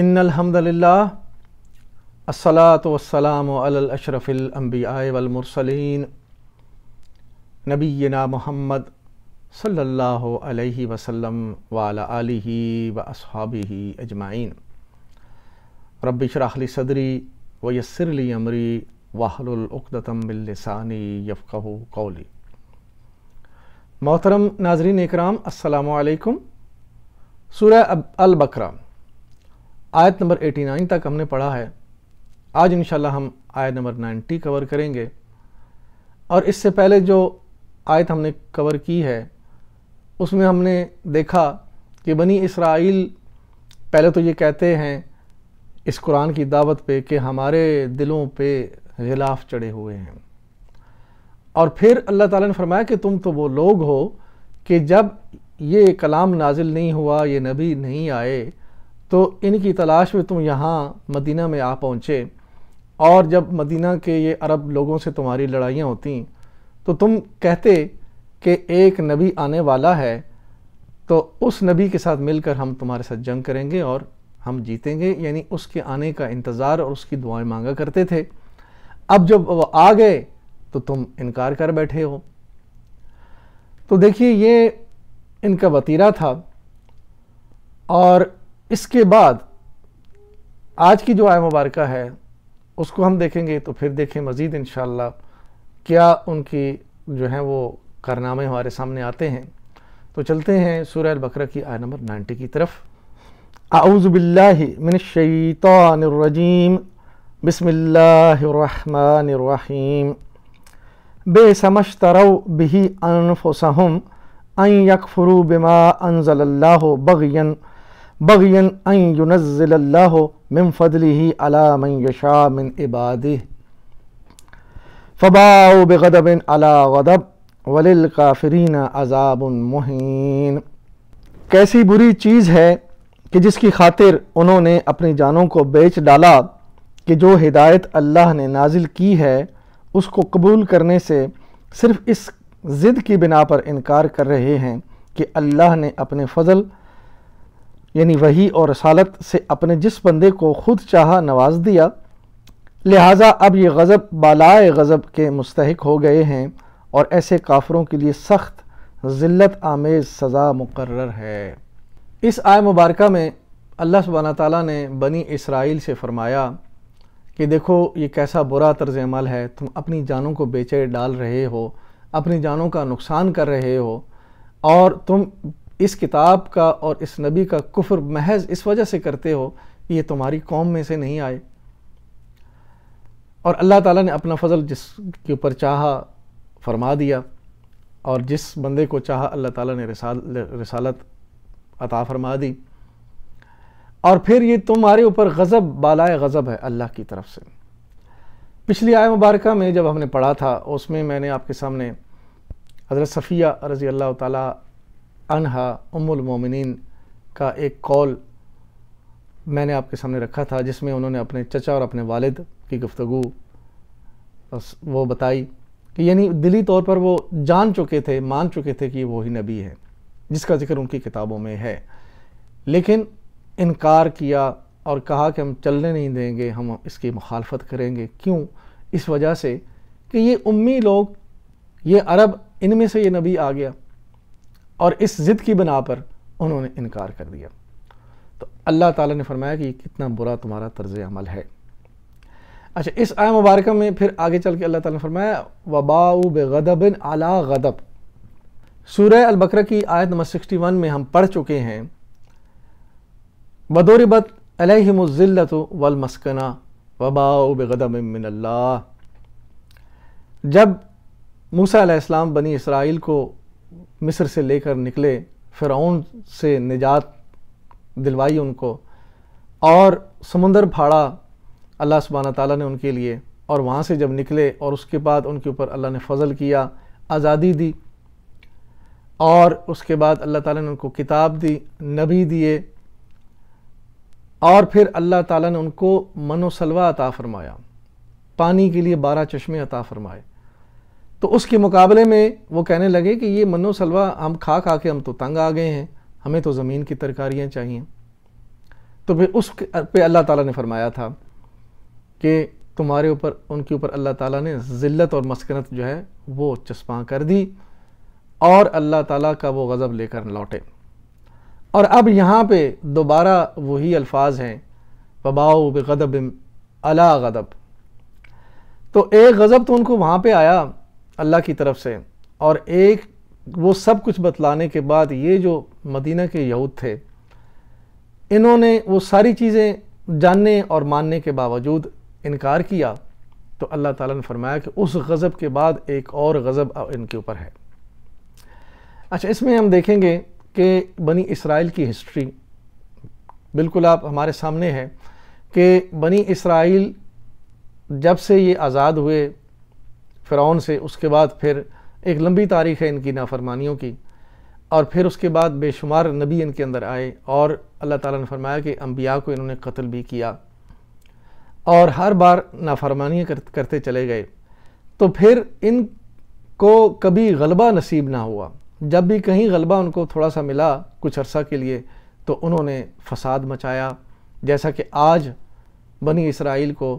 इन अलहमदिल्ला वलमसलिन नबी नबीना मोहम्मद सल्ला वसम वाल व असहाबी अजमाइन रबिशराखली सदरी वयसरली अमरी वाहलतम बिल्लिसानी यफ़क़ कौली मोहतरम नाजरीन इकराम असलकम सूर्य अल आयत नंबर 89 तक हमने पढ़ा है आज इंशाल्लाह हम आयत नंबर 90 कवर करेंगे और इससे पहले जो आयत हमने कवर की है उसमें हमने देखा कि बनी इसराइल पहले तो ये कहते हैं इस कुरान की दावत पे कि हमारे दिलों पे गिलाफ चढ़े हुए हैं और फिर अल्लाह ताला ने फरमाया कि तुम तो वो लोग हो कि जब ये कलाम नाजिल नहीं हुआ ये नबी नहीं आए तो इनकी तलाश में तुम यहाँ मदीना में आ पहुँचे और जब मदीना के ये अरब लोगों से तुम्हारी लड़ाइयाँ होती तो तुम कहते कि एक नबी आने वाला है तो उस नबी के साथ मिलकर हम तुम्हारे साथ जंग करेंगे और हम जीतेंगे यानी उसके आने का इंतज़ार और उसकी दुआएं मांगा करते थे अब जब वो आ गए तो तुम इनकार कर बैठे हो तो देखिए ये इनका वतीरा था और इसके बाद आज की जो आय मुबारक है उसको हम देखेंगे तो फिर देखें मज़ीद इन क्या उनकी जो है वो कारनामे हमारे सामने आते हैं तो चलते हैं सूर्य बकर की आय नंबर नाइन्टी की तरफ आउज़बिल्लिनशैतरजीम बसमीम बेसमश तरव बिही अनफसहम अन यकफरू बिमा अनजल्ला बगयन बगियन अनजुनज़ल्लाह मिन फ़दली अला मन यशा मिन इबाद फ़बाओ बेगदबिन अला गदब वलिल काफरीन अजाबन मुहिन कैसी बुरी चीज़ है कि जिसकी खातिर उन्होंने अपनी जानों को बेच डाला कि जो हिदायत अल्लाह ने नाजिल की है उसको कबूल करने से सिर्फ़ इस ज़िद की बिना पर इनकार कर रहे हैं कि अल्लाह ने अपने फ़जल यानी वही और रसालत से अपने जिस बंदे को खुद चाह नवाज दिया लिहाजा अब ये गज़ब बालाए गज़ब के मुस्तक हो गए हैं और ऐसे काफरों के लिए सख्त ज़िल्त आमेज़ सज़ा मुकर है इस आय मुबारक में अल्लाह सुबहाना ताली ने बनी इसराइल से फ़रमाया कि देखो ये कैसा बुरा तर्ज अमल है तुम अपनी जानों को बेचे डाल रहे हो अपनी जानों का नुकसान कर रहे हो और तुम इस किताब का और इस नबी का कुफ्र महज इस वजह से करते हो कि ये तुम्हारी कौम में से नहीं आए और अल्लाह ताला ने अपना फजल जिसके ऊपर चाहा फरमा दिया और जिस बंदे को चाहा अल्लाह ताला ने रिसाल रिसालत अता फरमा दी और फिर ये तुम्हारे ऊपर गज़ब बालाए गज़ब है अल्लाह की तरफ से पिछली आय मुबारक में जब हमने पढ़ा था उसमें मैंने आपके सामने हज़रत सफ़िया रज़ी अल्लाह ताली अनहा उमुल मोमिनीन का एक कॉल मैंने आपके सामने रखा था जिसमें उन्होंने अपने चचा और अपने वालिद की गुफ्तु वो बताई कि यानी दिली तौर पर वो जान चुके थे मान चुके थे कि वही नबी है जिसका जिक्र उनकी किताबों में है लेकिन इनकार किया और कहा कि हम चलने नहीं देंगे हम इसकी मुखालफत करेंगे क्यों इस वजह से कि ये उम्मी लोग ये अरब इनमें से ये नबी आ गया और इस ज़िद की बना पर उन्होंने इनकार कर दिया तो अल्लाह ताला ने फरमाया कि कितना बुरा तुम्हारा तर्ज अमल है अच्छा इस आय मुबारक में फिर आगे चल के अल्लाह ताला ने फरमाया वबाऊ इन आला गदब सूर्य अलबकर की आयत नंबर सिक्सटी वन में हम पढ़ चुके हैं बदोरबत अलहमज़िल्लत वलमस्कना वबाओ बदमिन जब मूसा इस्लाम बनी इसराइल को मिस्र से लेकर निकले फ़िरौन से निजात दिलवाई उनको और समुंदर फाड़ा अल्लाह सुबहाना तला ने उनके लिए और वहाँ से जब निकले और उसके बाद उनके ऊपर अल्लाह ने फजल किया आज़ादी दी और उसके बाद अल्लाह ताला ने उनको किताब दी नबी दिए और फिर अल्लाह ताला ने उनको मनोसलवा अता फ़रमाया पानी के लिए बारह चश्मे अता फ़रमाए तो उसके मुकाबले में वो कहने लगे कि ये मनो सलवा हम खा खा के हम तो तंग आ गए हैं हमें तो ज़मीन की तरकारियाँ चाहिए तो फिर उस पे अल्लाह ताला ने फरमाया था कि तुम्हारे ऊपर उनके ऊपर अल्लाह ताला ने ज़िल्लत और मस्कनत जो है वो चस्पा कर दी और अल्लाह ताला का वो गज़ब लेकर लौटे और अब यहाँ पे दोबारा वही अल्फाज हैं वबाओ बदब अला गदब तो एक गज़ब तो उनको वहाँ पे आया अल्लाह की तरफ से और एक वो सब कुछ बतलाने के बाद ये जो मदीना के यहूद थे इन्होंने वो सारी चीज़ें जानने और मानने के बावजूद इनकार किया तो अल्लाह ताला ने फरमाया कि उस गज़ब के बाद एक और गज़ब इनके ऊपर है अच्छा इसमें हम देखेंगे कि बनी इसराइल की हिस्ट्री बिल्कुल आप हमारे सामने है कि बनी इसराइल जब से ये आज़ाद हुए फ़िरौन से उसके बाद फिर एक लंबी तारीख़ है इनकी नाफरमानियों की और फिर उसके बाद बेशुमार नबी इनके अंदर आए और अल्लाह ताला ने फरमाया कि अम्बिया को इन्होंने कत्ल भी किया और हर बार नाफरमानियाँ करते चले गए तो फिर इनको कभी गलबा नसीब ना हुआ जब भी कहीं गलबा उनको थोड़ा सा मिला कुछ अरसा के लिए तो उन्होंने फसाद मचाया जैसा कि आज बनी इसराइल को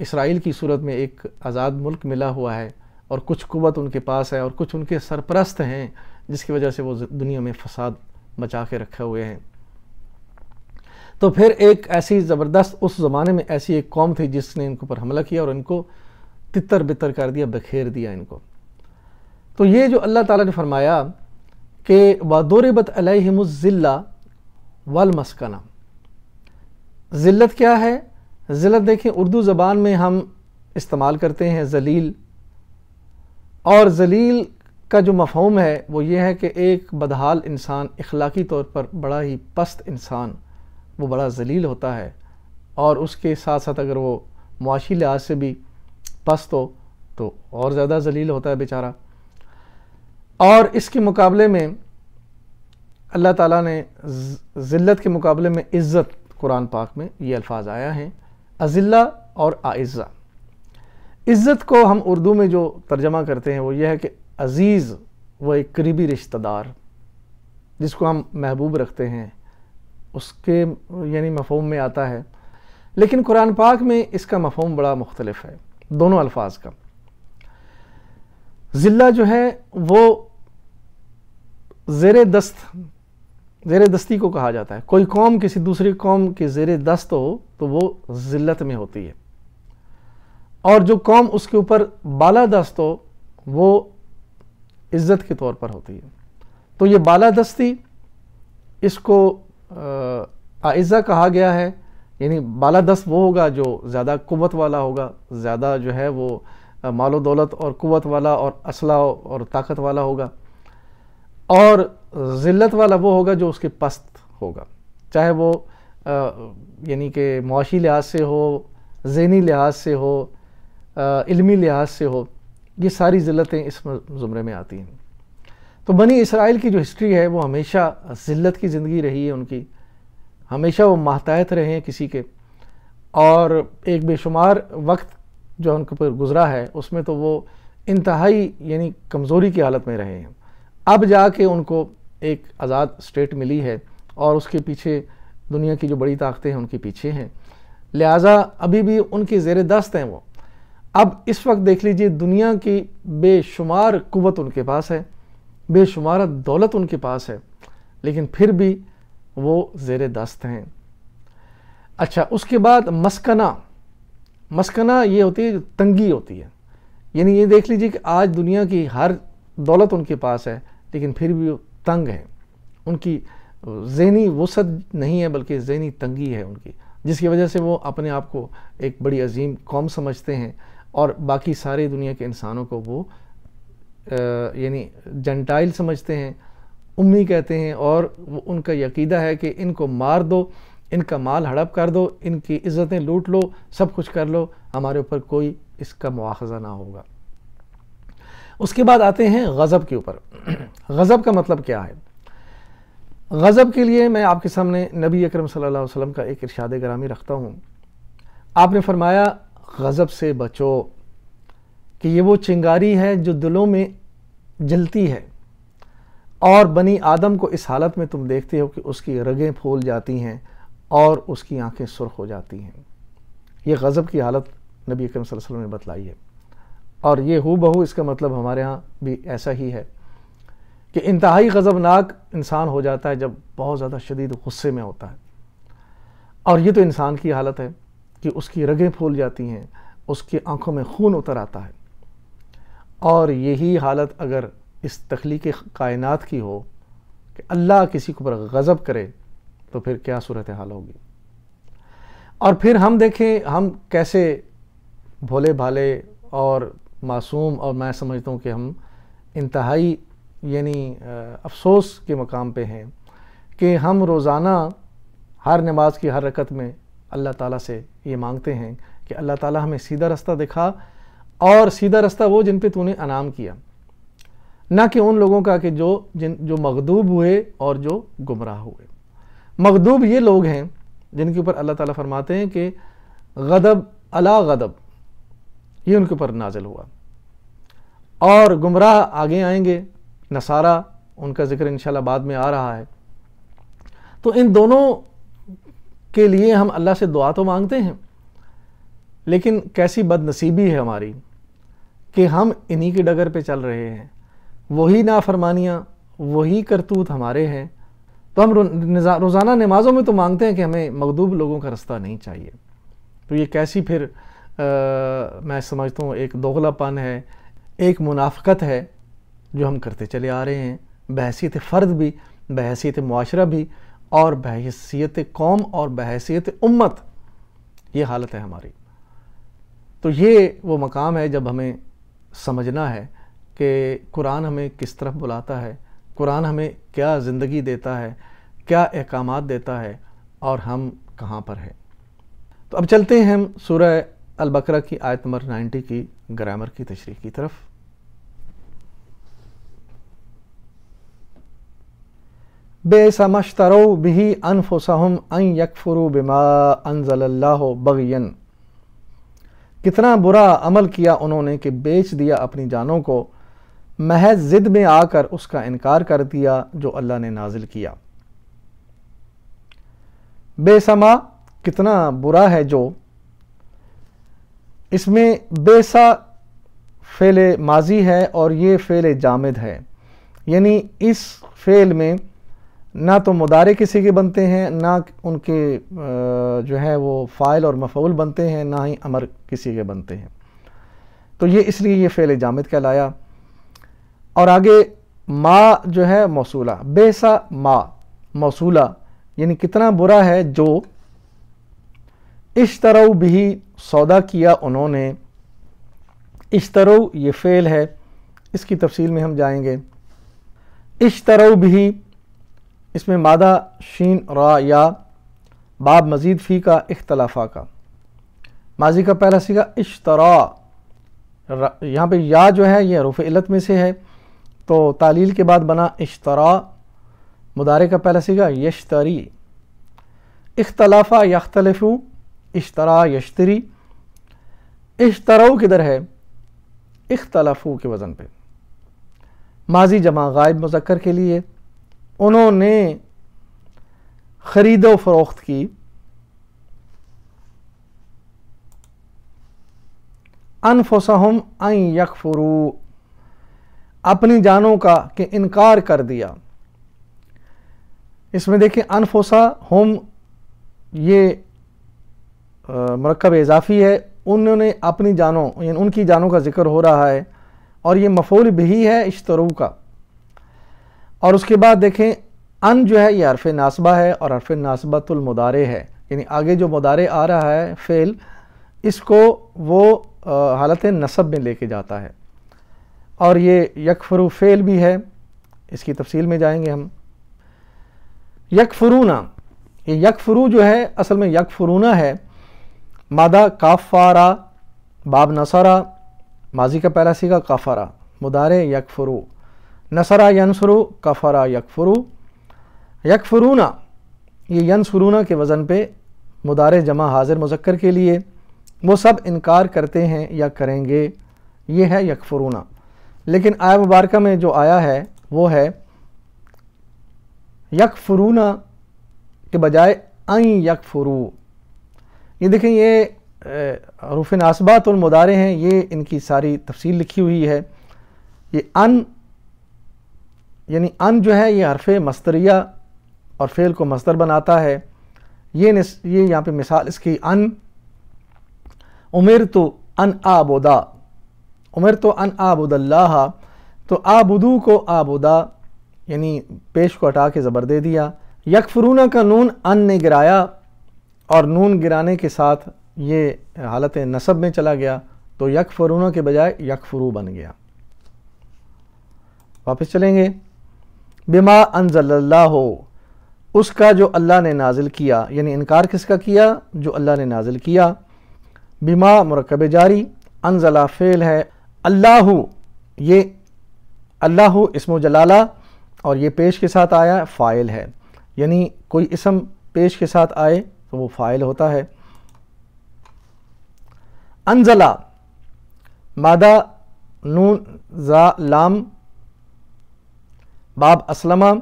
इसराइल की सूरत में एक आज़ाद मुल्क मिला हुआ है और कुछ कुत उनके पास है और कुछ उनके सरपरस्त हैं जिसकी वजह से वो दुनिया में फसाद बचा के रखे हुए हैं तो फिर एक ऐसी ज़बरदस्त उस ज़माने में ऐसी एक कौम थी जिसने इनके ऊपर हमला किया और इनको तितर बितर कर दिया बखेर दिया इनको तो ये जो अल्लाह ताला ने फरमाया कि वादोरबत अलहमज़िल्ला वल मस्कना ज़िल्लत क्या है ज़िलत देखें उर्दू ज़बान में हम इस्तेमाल करते हैं जलील और जलील का जो मफहम है वो ये है कि एक बदहाल इंसान इखलाकी तौर पर बड़ा ही पस्त इंसान वो बड़ा जलील होता है और उसके साथ साथ अगर वो मुआशी लिहाज से भी पस्त हो तो और ज़्यादा जलील होता है बेचारा और इसके मुकाबले में अल्लाह ताला ने ज़िल्त के मुकाबले में इज़्ज़त कुरान पाक में ये अल्फाज आया हैं अजिल्ला और आइज़ा इज़्ज़त को हम उर्दू में जो तर्जमा करते हैं वो यह है कि अज़ीज़ वो एक करीबी रिश्तेदार जिसको हम महबूब रखते हैं उसके यानी मफहम में आता है लेकिन कुरान पाक में इसका मफहम बड़ा मुख्तलफ है दोनों अल्फाज का ज़िल्ला जो है वो ज़ेर दस्त ज़ेर दस्ती को कहा जाता है कोई कौम किसी दूसरी कौम के ज़ेर दस्त हो तो वो ज़िल्लत में होती है और जो कौम उसके ऊपर बाला दस्त हो वो इज़्ज़त के तौर पर होती है तो ये बाला दस्ती इसको आइज़ा कहा गया है यानी बाला दस्त वो होगा जो ज़्यादा कुवत वाला होगा ज़्यादा जो है वो मालो दौलत और कुवत वाला और असला और ताकत वाला होगा और ज़िल्लत वाला वो होगा जो उसके पस्त होगा चाहे वो यानी कि मुआशी लिहाज से हो जहनी लिहाज से हो इल्मी लिहाज से हो ये सारी ज़िल्लतें इस ज़ुमरे में आती हैं तो बनी इसराइल की जो हिस्ट्री है वो हमेशा ज़िल्लत की ज़िंदगी रही है उनकी हमेशा वो माहताहत रहे हैं किसी के और एक बेशुमार वक्त जो उनके ऊपर गुज़रा है उसमें तो वो इंतहाई यानी कमज़ोरी की हालत में रहे हैं अब जाके उनको एक आज़ाद स्टेट मिली है और उसके पीछे दुनिया की जो बड़ी ताकतें हैं उनके पीछे हैं लिहाजा अभी भी उनके जेर दस्त हैं वो अब इस वक्त देख लीजिए दुनिया की बेशुमार कुवत उनके पास है बेशुमार दौलत उनके पास है लेकिन फिर भी वो जेर दस्त हैं अच्छा उसके बाद मस्कना मस्कना ये होती है तंगी होती है यानी ये देख लीजिए कि आज दुनिया की हर दौलत उनके पास है लेकिन फिर भी तंग हैं उनकी जहनी वसत नहीं है बल्कि जहनी तंगी है उनकी जिसकी वजह से वो अपने आप को एक बड़ी अजीम कौम समझते हैं और बाकी सारी दुनिया के इंसानों को वो यानी जेंटाइल समझते हैं उम्मी कहते हैं और वो उनका यकीदा है कि इनको मार दो इनका माल हड़प कर दो इनकी इज़्ज़तें लूट लो सब कुछ कर लो हमारे ऊपर कोई इसका मुआज़ा ना होगा उसके बाद आते हैं गज़ब के ऊपर गज़ब का मतलब क्या है गज़ब के लिए मैं आपके सामने नबी अकरम सल्लल्लाहु अलैहि वसल्लम का एक इरशाद ग्रामी रखता हूँ आपने फरमाया गज़ब से बचो कि ये वो चिंगारी है जो दिलों में जलती है और बनी आदम को इस हालत में तुम देखते हो कि उसकी रगें फूल जाती हैं और उसकी आंखें सुर्ख हो जाती हैं ये गज़ब की हालत नबी अकरम वसल्लम ने बतलाई है और ये हु बहू इसका मतलब हमारे यहाँ भी ऐसा ही है कि इंतहाई गज़बनाक इंसान हो जाता है जब बहुत ज़्यादा शदीद गुस्से में होता है और ये तो इंसान की हालत है कि उसकी रगें फूल जाती हैं उसकी आंखों में खून उतर आता है और यही हालत अगर इस तख्लीक कायनात की हो कि अल्लाह किसी के ऊपर गज़ब करे तो फिर क्या सूरत हाल होगी और फिर हम देखें हम कैसे भोले भाले और मासूम और मैं समझता हूँ कि हम इंतहाई यानी अफसोस के मकाम पे हैं कि हम रोज़ाना हर नमाज की हर रकत में अल्लाह ताला से ये मांगते हैं कि अल्लाह ताला हमें सीधा रास्ता दिखा और सीधा रास्ता वो जिन पे तूने अनाम किया ना कि उन लोगों का कि जो जिन जो मकदूब हुए और जो गुमराह हुए मकदूब ये लोग हैं जिनके ऊपर अल्लाह ताला फरमाते हैं कि गदब अला गदब ये उनके ऊपर नाजिल हुआ और गुमराह आगे आएंगे नसारा उनका जिक्र इंशाल्लाह बाद में आ रहा है तो इन दोनों के लिए हम अल्लाह से दुआ तो मांगते हैं लेकिन कैसी बदनसीबी है हमारी कि हम इन्हीं की डगर पे चल रहे हैं वही नाफरमानियाँ वही करतूत हमारे हैं तो हम रोज़ाना नमाज़ों में तो मांगते हैं कि हमें मकदूब लोगों का रास्ता नहीं चाहिए तो ये कैसी फिर मैं समझता हूँ एक दोगलापन है एक मुनाफ़त है जो हम करते चले आ रहे हैं बहसीत फ़र्द भी बहसीत माशरा भी और बहसीत कौम और बहसीत उम्मत ये हालत है हमारी तो ये वो मकाम है जब हमें समझना है कि कुरान हमें किस तरफ बुलाता है कुरान हमें क्या ज़िंदगी देता है क्या अहकाम देता है और हम कहाँ पर हैं तो अब चलते हैं हम सूर्य अलबकरा की आयत नंबर 90 की ग्रामर की तशरी की तरफ बेसमशतरो भी अनफुसहम अन यकफरु बिमा अनजल्लाह बगियन कितना बुरा अमल किया उन्होंने कि बेच दिया अपनी जानों को महज ज़िद में आकर उसका इनकार कर दिया जो अल्लाह ने नाजिल किया बेसमा कितना बुरा है जो इसमें बेसा फ़ेल माजी है और ये फ़ेल जामद है यानी इस फ़ेल में ना तो मुदारे किसी के बनते हैं ना उनके जो है वो फ़ाइल और मफूल बनते हैं ना ही अमर किसी के बनते हैं तो ये इसलिए ये फ़ेल जामद कहलाया और आगे मा जो है मौसूला बेसा मा मौसूला यानी कितना बुरा है जो इस तरह भी सौदा किया उन्होंने इस तरह ये फ़ेल है इसकी तफसील में हम जाएंगे इस तरह भी इसमें मादा शीन रा या बाब मजीद फ़ी का इख्तलाफा का माजी का पहला सीखा इश्तरा यहाँ पे या जो है यह रुफ इलत में से है तो तालील के बाद बना इश्तरा मुदारे का पहला सीखा यशतरी इख्तलाफा यख्तलफ़ू इश्तरा यश्तरी इश्तरऊ किधर है इख्तलाफू के वज़न पे माजी जमा गायब मुजक्र के लिए उन्होंने ख़रीदो फरोख्त की अनफसहम अन यकफरू अपनी जानों का के इनकार कर दिया इसमें देखें अनफोसा हम ये मरकब इजाफ़ी है उन्होंने अपनी जानों यानी उनकी जानों का जिक्र हो रहा है और ये मफोल भी है इश्तरू का और उसके बाद देखें अन जो है ये अरफ़ नासबा है और अरफ नासबतुलमदारे है यानी आगे जो मदारे आ रहा है फ़ेल इसको वो हालत नसब में लेके जाता है और ये यकफरु फ़ेल भी है इसकी तफसील में जाएंगे हम यकफरूना ये यकफरू जो है असल में यकफरूना है मादा काफ़ारा बाब नसरा माजी का पहला सीखा काफ़ारा मुदारे यकफरू नसरा यनसरू काफ़ारा यकफरू यकफरूना ये यनसरूना के वज़न पे मुदारे जमा हाजिर मुजक्कर के लिए वो सब इनकार करते हैं या करेंगे ये है यकफरूना लेकिन आय मुबारक में जो आया है वो है यकफरूना के बजाय अं यकफरू ये देखें ये रूफिन नासबात और मुदारे हैं ये इनकी सारी तफसील लिखी हुई है ये अन यानी अन जो है ये हरफ मस्तरिया और फेल को मस्तर बनाता है ये निस, ये यहाँ पे मिसाल इसकी अन उमिर तो अन आबुदा उमिर तो अन आबुदल्ला तो आबुदू को आबुदा यानी पेश को हटा के ज़बर दे दिया यकफरूना का नून अन ने गिराया और नून गिराने के साथ ये हालत नसब में चला गया तो यक फरूनों के बजाय यक फरू बन गया वापस चलेंगे बिमा अनजल्ला हो उसका जो अल्लाह ने नाजिल किया यानी इनकार किसका किया जो अल्लाह ने नाजिल किया बिमा मरकब जारी अनजला फ़ेल है अल्लाह ये अल्लाह इसमो जलाला और ये पेश के साथ आया फ़ाइल है यानी कोई इसम पेश के साथ आए तो वो फ़ाइल होता है अनजला मादा नू जा लाम बाब असलमा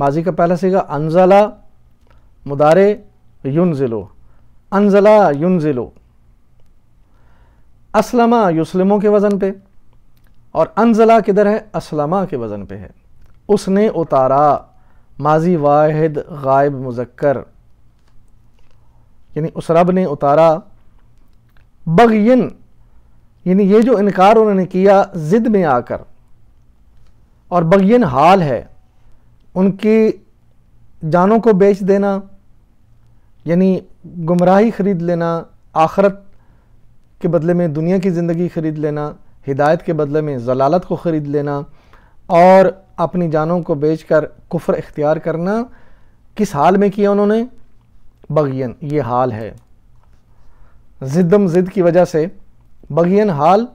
माजी का पहला सीगा अनजला मुदारे जिलो अनजला जिलो असलमा युसलमों के वज़न पे और अनजला किधर है असलमा के वज़न पे है उसने उतारा माजी वाहिद गायब मुजक्कर यानी उस रब ने उतारा बगयन यानी ये जो इनकार उन्होंने किया ज़िद में आकर और बगयन हाल है उनकी जानों को बेच देना यानी गुमराही ख़रीद लेना आखरत के बदले में दुनिया की ज़िंदगी ख़रीद लेना हिदायत के बदले में जलालत को ख़रीद लेना और अपनी जानों को बेच कर कुफर इख्तियार करना किस हाल में किया उन्होंने बगियन ये हाल है ज़िद्दम ज़िद की वजह से बगियन हाल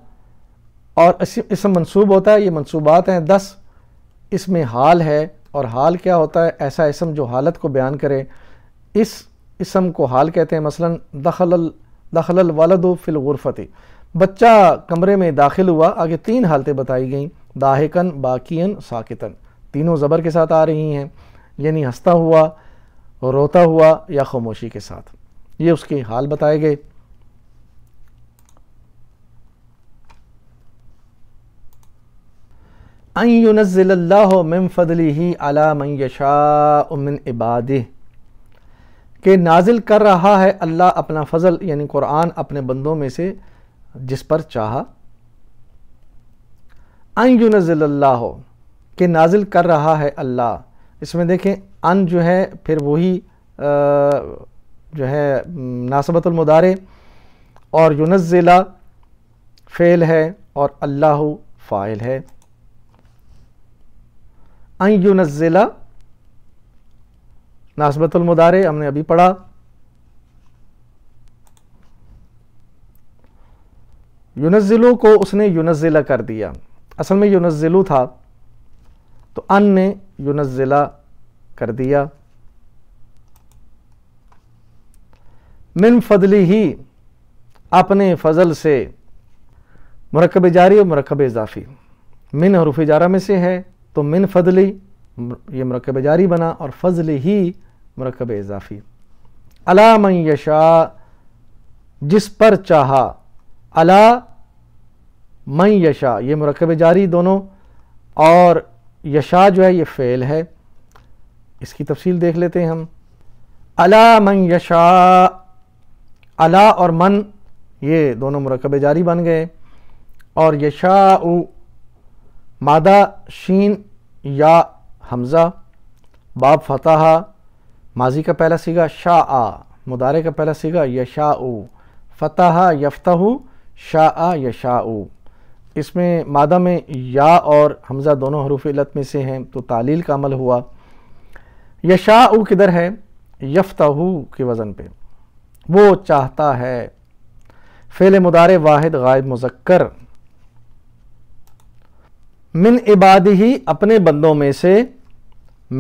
और इसम मंसूब होता है ये मंसूबात हैं दस इसमें हाल है और हाल क्या होता है ऐसा इसम जो हालत को बयान करे इस इसम को हाल कहते हैं मसलन दखल दखल वलद फिलगुरफती बच्चा कमरे में दाखिल हुआ आगे तीन हालतें बताई गई दाहेकन बाकियन साकितन तीनों ज़बर के साथ आ रही हैं यानी हंसता हुआ रोता हुआ या खामोशी के साथ ये उसके हाल बताए गए अनज़ल्ला ही अला मन इबाद के नाजिल कर रहा है अल्लाह अपना फ़ज़ल यानी क़ुरान अपने बंदों में से जिस पर चाहा अनज़ल्ला के नाजिल कर रहा है अल्लाह इसमें देखें अन जो है फिर वही जो है नासबतुलमदारे और यूनज़िला फ़ेल है और अल्लाह फ़ाइल है अन यूनज़िला नासबतुलमदारे हमने अभी पढ़ा यूनजिलू को उसने यूनज़िला कर दिया असल में यूनज़िलू था तो अन ने युनजिला कर दिया मिन फजली ही अपने फजल से मरकब जारी और मरकब इजाफी मिन हरूफ जारा में से है तो मिन फजली ये मरकब जारी बना और फजल ही मरकब इजाफी अला यशा जिस पर चाहा अला यशा ये मरकब जारी दोनों और यशा जो है ये फ़ेल है इसकी तफसील देख लेते हैं हम अला मन यशा अला और मन ये दोनों मरकब जारी बन गए और यशा उ मादा शीन या हमज़ा बाब फतहा माजी का पहला सीगा शाह आ मुदारे का पहला सीगा यशा उ फतहा यफ्तु शाह यशा उ इसमें मादा में या और हमज़ा दोनों हरूफ इलत में से हैं तो तालील का अमल हुआ यशा किधर है यफ्ताहू के वज़न पे वो चाहता है फ़ेल मुदार वाहिद गायब मुजक्कर मिन इबादी ही अपने बंदों में से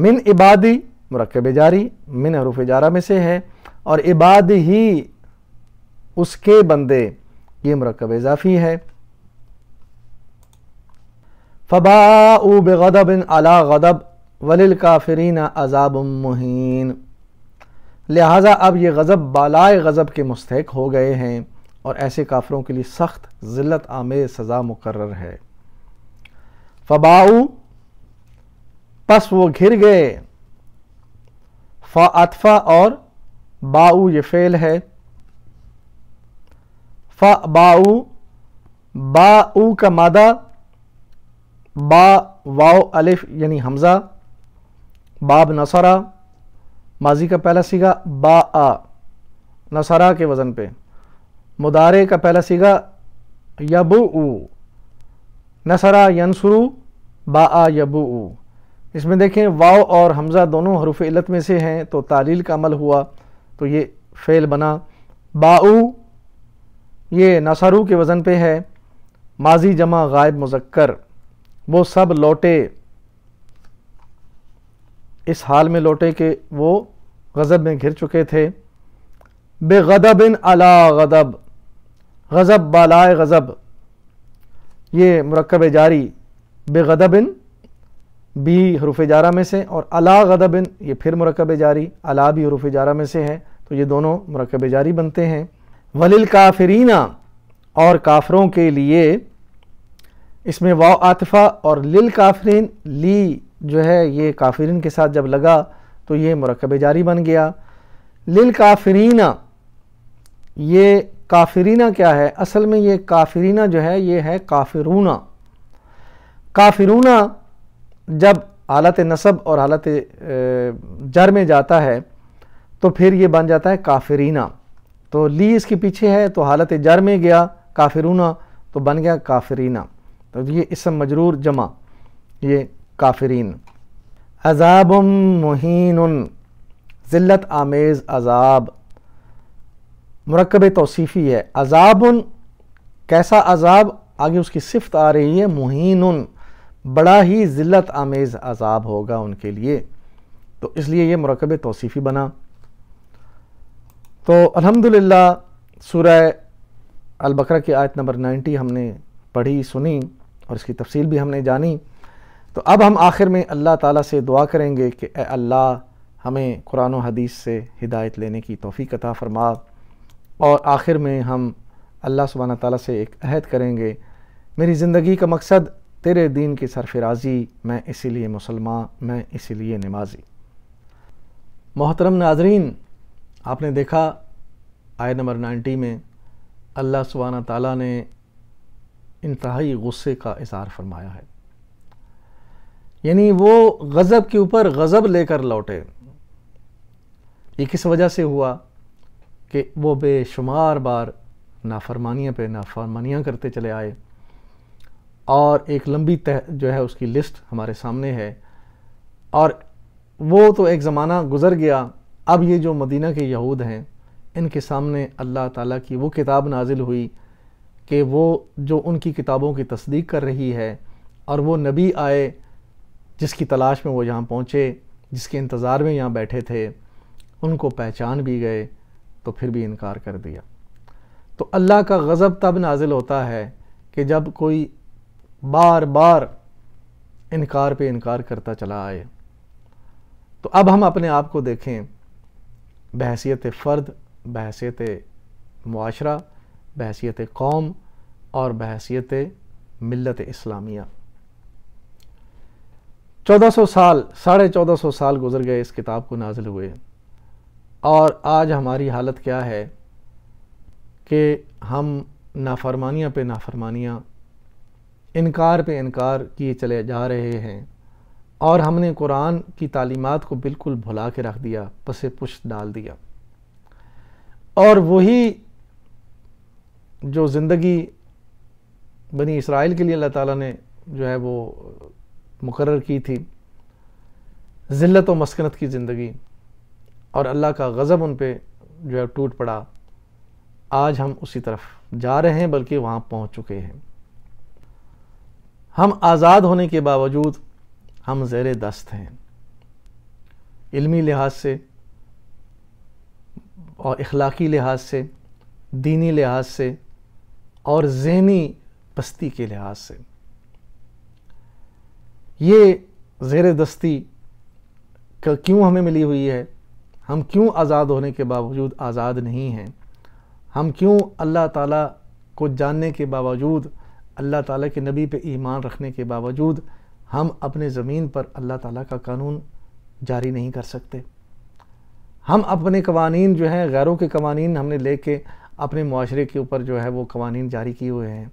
मिन इबादी मरकब जारी मिन हरूफ जारा में से है और इबाद ही उसके बंदे ये मरकब इजाफ़ी है फ़बा इन अला गदब वलिल काफरीन अजाब मुहन लिहाजा अब ये गज़ब बालाए गज़ब के मुस्तक हो गए हैं और ऐसे काफरों के लिए सख्त जिल्लत आमे सज़ा मुकर है फ़बाऊ पस वो घिर गए अतफ़ा और बाऊ ये फ़ेल है बाऊ बाऊ का मादा बा वाओ अलिफ यानी हमज़ा बाब नसरा माजी का पहला सीगा बा आ नसरा के वज़न पे मुदारे का पहला सीगा यबू नसरा यंसुरु बा आ यबू इसमें देखें वाओ और हमज़ा दोनों हरूफ इलत में से हैं तो तालील का अमल हुआ तो ये फ़ेल बना बा ये नसरू के वज़न पे है माजी जमा गायब मुजक्कर वो सब लौटे इस हाल में लौटे कि वो गज़ब में घिर चुके थे बे इन अला गदब गज़ब बालाए गज़ब ये मरकब जारी बे इन बी हरूफ जारा में से और अला इन ये फिर मरकब जारी अला भी हरूफ जारा में से है तो ये दोनों मरकब जारी बनते हैं वलिल काफरीना और काफरों के लिए इसमें वा आतफ़ा और लिल काफरीन ली जो है ये काफरीन के साथ जब लगा तो ये मरकब जारी बन गया लिल काफरीना ये काफरीना क्या है असल में ये काफरीना जो है ये है काफिरूना काफिरूना जब हालत नसब और हालत जर में जाता है तो फिर ये बन जाता है काफरीना तो ली इसके पीछे है तो हालत जर में गया काफिरूना तो बन गया काफरीना तो ये इसम मजरूर जमा ये काफरीन अजाब मुहन ज़िल्त आमेज़ अजाब मरकब तोसीफ़ी है अजाब कैसा अजाब आगे उसकी सिफत आ रही है मुहन बड़ा ही जिलत आमेज़ अजाब होगा उनके लिए तो इसलिए ये मरकब तोसीफ़ी बना तो अलहमदिल्ला सूरह अलबकरा की आयत नंबर 90 हमने पढ़ी सुनी और इसकी तफसील भी हमने जानी तो अब हम आखिर में अल्लाह ताला से दुआ करेंगे कि अल्लाह हमें कुरान और हदीस से हिदायत लेने की तोफ़ी कता फरमा और आखिर में हम अल्लाह सुबाना ताली से एक अहद करेंगे मेरी ज़िंदगी का मकसद तेरे दीन की सरफराजी मैं इसीलिए मुसलमान मैं इसीलिए नमाजी मोहतरम नाजरीन आपने देखा आयत नंबर नाइन्टी में अल्लाह सुबहाना ताली ने इंतहाई गुस्से का इजहार फरमाया है यानी वो गज़ब के ऊपर गज़ब लेकर लौटे ये किस वजह से हुआ कि वो बेशुमार बार नाफरमानियाँ पे नाफरमानियाँ करते चले आए और एक लंबी तह जो है उसकी लिस्ट हमारे सामने है और वो तो एक ज़माना गुज़र गया अब ये जो मदीना के यहूद हैं इनके सामने अल्लाह ताला की वो किताब नाजिल हुई कि वो जो उनकी किताबों की तस्दीक कर रही है और वो नबी आए जिसकी तलाश में वो यहाँ पहुँचे जिसके इंतज़ार में यहाँ बैठे थे उनको पहचान भी गए तो फिर भी इनकार कर दिया तो अल्लाह का गज़ब तब नाजिल होता है कि जब कोई बार बार इनकार पे इनकार करता चला आए तो अब हम अपने आप को देखें बहसीत फ़र्द बहसीत माशरा बहसीत कौम और बहसीत मिलत इस्लामिया 1400 साल साढ़े चौदह सौ साल गुजर गए इस किताब को नाजिल हुए और आज हमारी हालत क्या है कि हम नाफ़रमानिया पे नाफरमानियाँ इनकार पे इनकार किए चले जा रहे हैं और हमने कुरान की तालीमात को बिल्कुल भुला के रख दिया पसे पुश डाल दिया और वही जो ज़िंदगी बनी इसराइल के लिए अल्लाह ताला ने जो है वो मुकर की थी जिलत व मस्कनत की ज़िंदगी और अल्लाह का गज़ब उन पर जो है टूट पड़ा आज हम उसी तरफ जा रहे हैं बल्कि वहाँ पहुँच चुके हैं हम आज़ाद होने के बावजूद हम ज़ेर दस्त हैं इल्मी लिहाज से और इखलाक़ी लिहाज से दीनी लिहाज से और जहनी पस्ती के लिहाज से ये जेर दस्ती क्यों हमें मिली हुई है हम क्यों आज़ाद होने के बावजूद आज़ाद नहीं हैं हम क्यों अल्लाह ताला को जानने के बावजूद अल्लाह ताला के नबी पे ईमान रखने के बावजूद हम अपने ज़मीन पर अल्लाह ताला का कानून जारी नहीं कर सकते हम अपने कवानीन जो हैं गैरों के कवानीन हमने लेके अपने माशरे के ऊपर जो है वो कवानीन जारी किए हुए हैं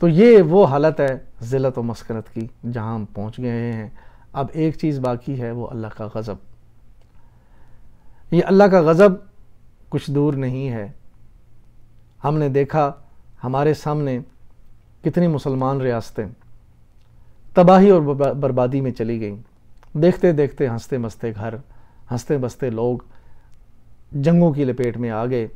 तो ये वो हालत है ज़िलत व मस्करत की जहाँ हम पहुँच गए हैं अब एक चीज़ बाकी है वो अल्लाह का गज़ब ये अल्लाह का गज़ब कुछ दूर नहीं है हमने देखा हमारे सामने कितनी मुसलमान रियासतें तबाही और बर्बादी में चली गई देखते देखते हंसते मस्ते घर हंसते बसते लोग जंगों की लपेट में आ गए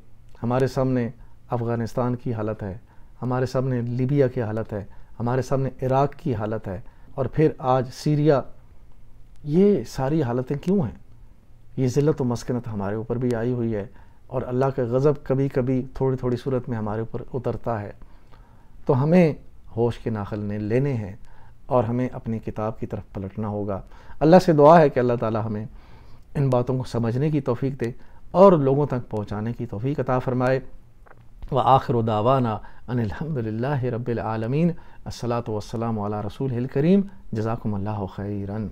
हमारे सामने अफ़गानिस्तान की हालत है हमारे सामने लीबिया की हालत है हमारे सामने इराक़ की हालत है और फिर आज सीरिया ये सारी हालतें क्यों हैं ये ज़िलत व मस्कनत हमारे ऊपर भी आई हुई है और अल्लाह का गज़ब कभी कभी थोड़ी थोड़ी सूरत में हमारे ऊपर उतरता है तो हमें होश के नाखल ने लेने हैं और हमें अपनी किताब की तरफ पलटना होगा अल्लाह से दुआ है कि अल्लाह ताला हमें इन बातों को समझने की तोफ़ी दे और लोगों तक पहुँचाने की तोफ़ी अता फ़रमाए व आखिर दावाना अनिलहमदिल्ला रबालमीन असलात वसलाम रसूल करीम जजाकम्ला खैरन